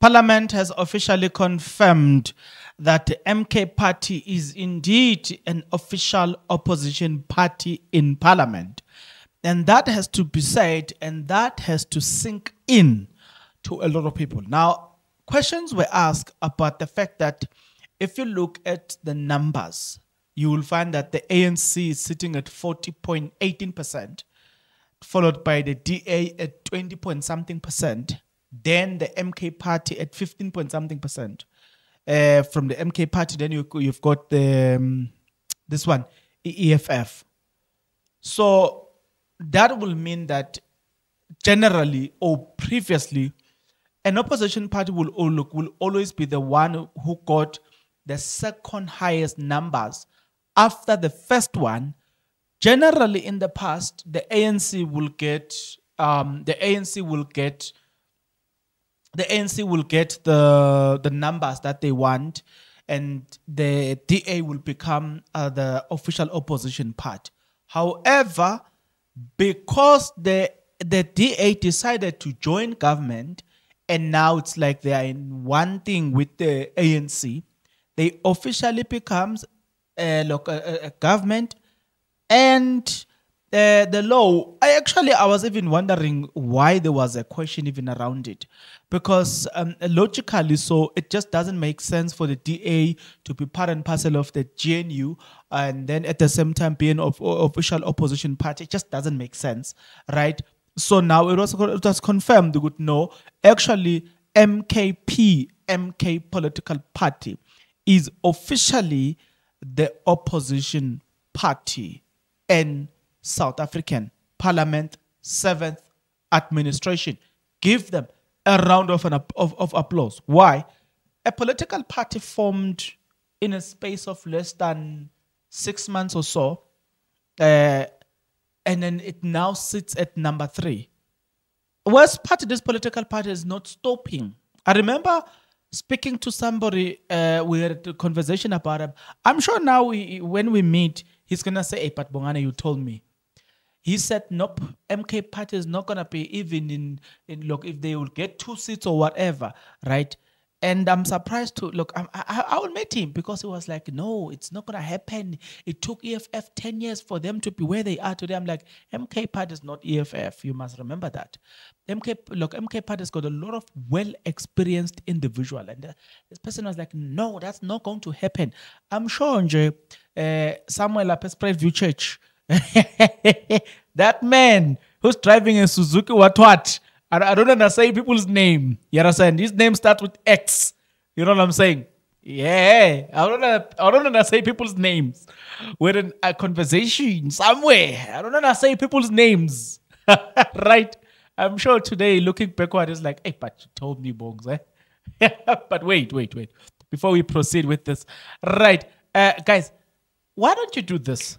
Parliament has officially confirmed that the MK party is indeed an official opposition party in Parliament. And that has to be said and that has to sink in to a lot of people. Now, questions were asked about the fact that if you look at the numbers, you will find that the ANC is sitting at 40.18%, followed by the DA at 20 point something percent then the MK party at 15 point something percent. Uh, from the MK party, then you, you've got the, um, this one, EFF. So that will mean that generally or previously, an opposition party will, oh, look, will always be the one who got the second highest numbers after the first one. Generally, in the past, the ANC will get um, the ANC will get the ANC will get the the numbers that they want, and the DA will become uh, the official opposition part. However, because the the DA decided to join government, and now it's like they are in one thing with the ANC, they officially becomes a, a, a government and Eh, the law, I actually I was even wondering why there was a question even around it, because um, logically, so it just doesn't make sense for the DA to be part and parcel of the GNU and then at the same time be an of, official opposition party. It just doesn't make sense, right? So now it was it was confirmed. Good, no, actually, MKP MK political party is officially the opposition party and South African Parliament 7th administration. Give them a round of, an, of, of applause. Why? A political party formed in a space of less than six months or so, uh, and then it now sits at number three. Worst part, this political party is not stopping. I remember speaking to somebody, uh, we had a conversation about him. I'm sure now we, when we meet, he's going to say, hey, but Bongani, you told me. He said, nope, MK party is not going to be even in, in, look, if they will get two seats or whatever, right? And I'm surprised to look. I, I, I will meet him because he was like, "No, it's not gonna happen." It took EFF ten years for them to be where they are today. I'm like, MK Party is not EFF. You must remember that. MK look, MK Party has got a lot of well-experienced individual, and uh, this person was like, "No, that's not going to happen." I'm sure, Andre, uh, somewhere like view Church, that man who's driving a Suzuki what what? I, I don't understand people's name. You understand? His name starts with X. You know what I'm saying? Yeah, I don't know. I don't know say people's names. We're in a conversation somewhere. I don't know say people's names, right? I'm sure today, looking backward, is like, hey, but you told me, Bongs. Eh? but wait, wait, wait. Before we proceed with this, right, uh, guys, why don't you do this?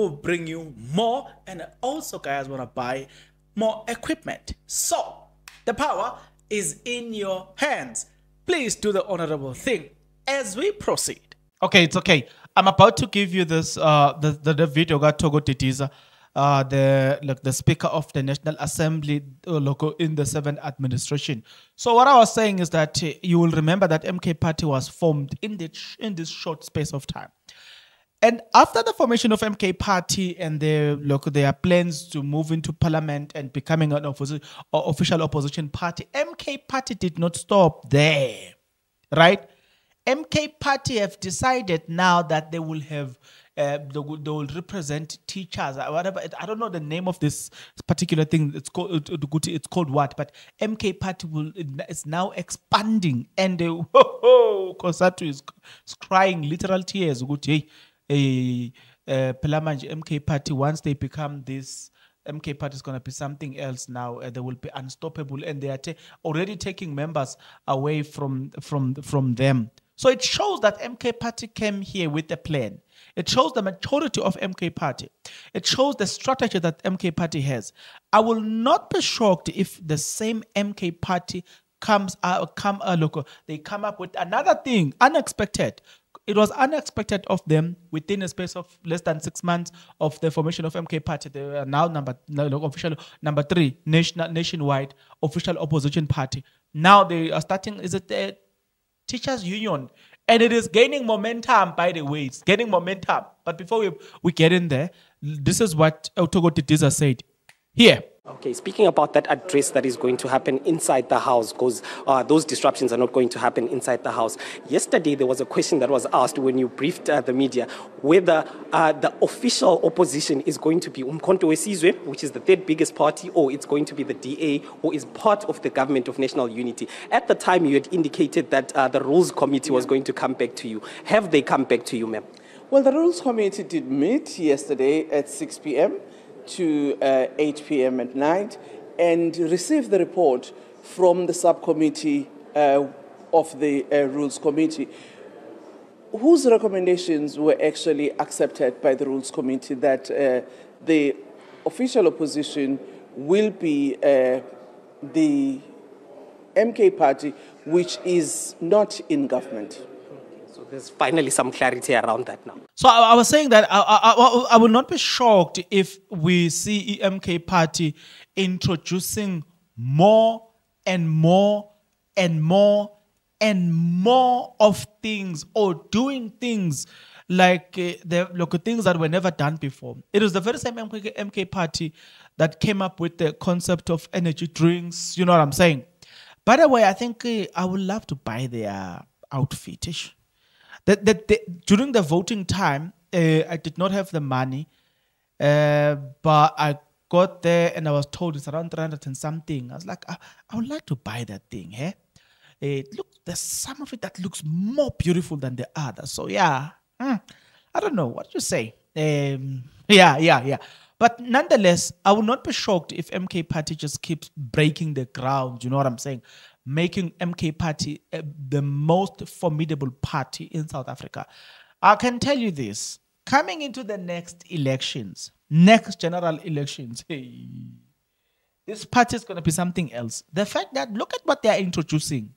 will bring you more and also guys want to buy more equipment. So the power is in your hands. Please do the honorable thing as we proceed. Okay, it's okay. I'm about to give you this uh the the, the video got Togo Titiza. Uh, the like the speaker of the National Assembly uh, local in the seventh administration. So what I was saying is that uh, you will remember that MK Party was formed in the in this short space of time. And after the formation of MK Party and their look, their plans to move into parliament and becoming an official opposition party, MK Party did not stop there, right? MK Party have decided now that they will have uh, they, will, they, will, represent teachers, uh, whatever. I don't know the name of this particular thing. It's called it's called what? But MK Party will is now expanding, and they, whoa, whoa, Kosatu is, is crying literal tears. Hey, a, a MK party, once they become this MK party is going to be something else now. Uh, they will be unstoppable, and they are ta already taking members away from from from them. So it shows that MK party came here with a plan. It shows the maturity of MK party. It shows the strategy that MK party has. I will not be shocked if the same MK party comes out, uh, come uh, look, they come up with another thing unexpected it was unexpected of them within a space of less than six months of the formation of MK Party. They are now number official number three nation, nationwide official opposition party. Now they are starting. Is it the teachers' union? And it is gaining momentum, by the way. It's gaining momentum. But before we, we get in there, this is what Otogo Tidiza said. Here. Okay, speaking about that address that is going to happen inside the house, because uh, those disruptions are not going to happen inside the house. Yesterday, there was a question that was asked when you briefed uh, the media whether uh, the official opposition is going to be Umkhonto Wesizwe, which is the third biggest party, or it's going to be the DA, who is part of the government of national unity. At the time, you had indicated that uh, the rules committee yeah. was going to come back to you. Have they come back to you, ma'am? Well, the rules committee did meet yesterday at 6 p.m to uh, 8 p.m. at night and receive the report from the subcommittee uh, of the uh, Rules Committee, whose recommendations were actually accepted by the Rules Committee that uh, the official opposition will be uh, the MK party which is not in government there's finally some clarity around that now. So I, I was saying that I, I, I, would not be shocked if we see EMK Party introducing more and more and more and more of things or doing things like uh, the local things that were never done before. It was the very same MK, MK Party that came up with the concept of energy drinks. You know what I'm saying? By the way, I think uh, I would love to buy their outfitish that that the, during the voting time, uh, I did not have the money, uh, but I got there and I was told it's around 300 and something. I was like, I, ah, I would like to buy that thing, hey? Eh? It look, there's some of it that looks more beautiful than the other. So yeah, mm, I don't know what you say. Um, yeah, yeah, yeah. But nonetheless, I would not be shocked if MK Party just keeps breaking the ground. You know what I'm saying? making MK Party uh, the most formidable party in South Africa. I can tell you this coming into the next elections, next general elections, hey, this party is going to be something else. The fact that, look at what they are introducing.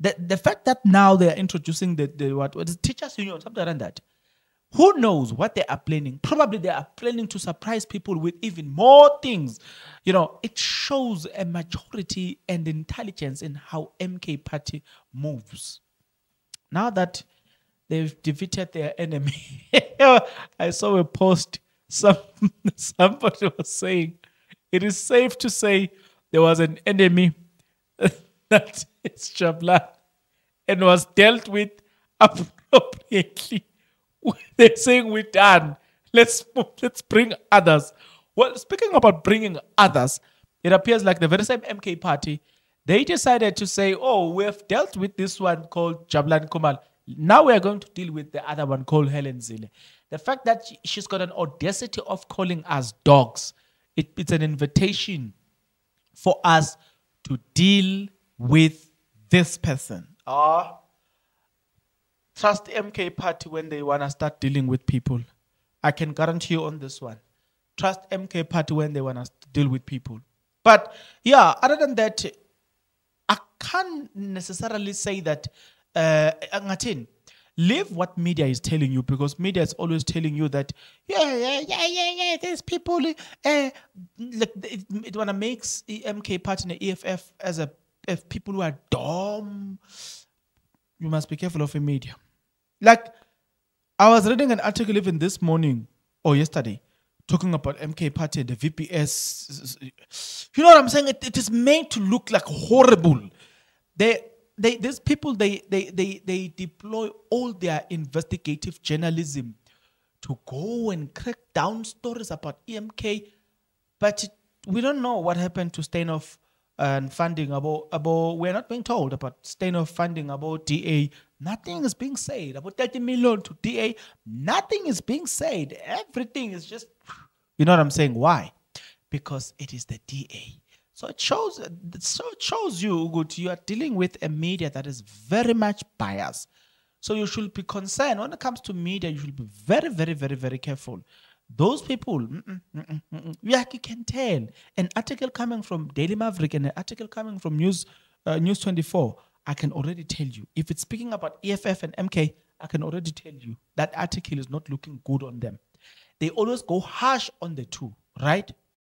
The, the fact that now they are introducing the, the what, what is teachers union, something like that. Who knows what they are planning? Probably they are planning to surprise people with even more things. You know, it shows a maturity and intelligence in how MK party moves. Now that they've defeated their enemy, I saw a post. Some somebody was saying, "It is safe to say there was an enemy that is Jabla and was dealt with appropriately." they're saying we're done. Let's let's bring others. Well, speaking about bringing others, it appears like the very same MK party, they decided to say, oh, we've dealt with this one called Jablan Kumal. Now we are going to deal with the other one called Helen Zille. The fact that she's got an audacity of calling us dogs, it, it's an invitation for us to deal with this person. Ah trust MK Party when they want to start dealing with people. I can guarantee you on this one. Trust MK Party when they want to deal with people. But yeah, other than that, I can't necessarily say that. Uh, Ngatin, leave what media is telling you because media is always telling you that yeah yeah yeah yeah yeah there's people uh, like it, it wanna makes MK partner EFF as a as people who are dumb. You must be careful of the media. Like, I was reading an article even this morning or yesterday talking about MK Party, the VPS. You know what I'm saying? It, it is made to look like horrible. They, they, these people, they, they, they, they deploy all their investigative journalism to go and crack down stories about EMK, but it, we don't know what happened to Stainoff and funding about about we're not being told about Stainoff funding about DA Nothing is being said about 30 million to DA. Nothing is being said. Everything is just, you know what I'm saying? Why? Because it is the DA. So it shows, so it shows you good. You are dealing with a media that is very much biased. So you should be concerned when it comes to media. You should be very, very, very, very careful. Those people, mm-mm, mm-mm, mm-mm. yeah, you can tell an article coming from Daily Maverick and an article coming from News uh, News 24 I can already tell you, if it's speaking about EFF and MK, I can already tell you that article is not looking good on them. They always go harsh on the two, right?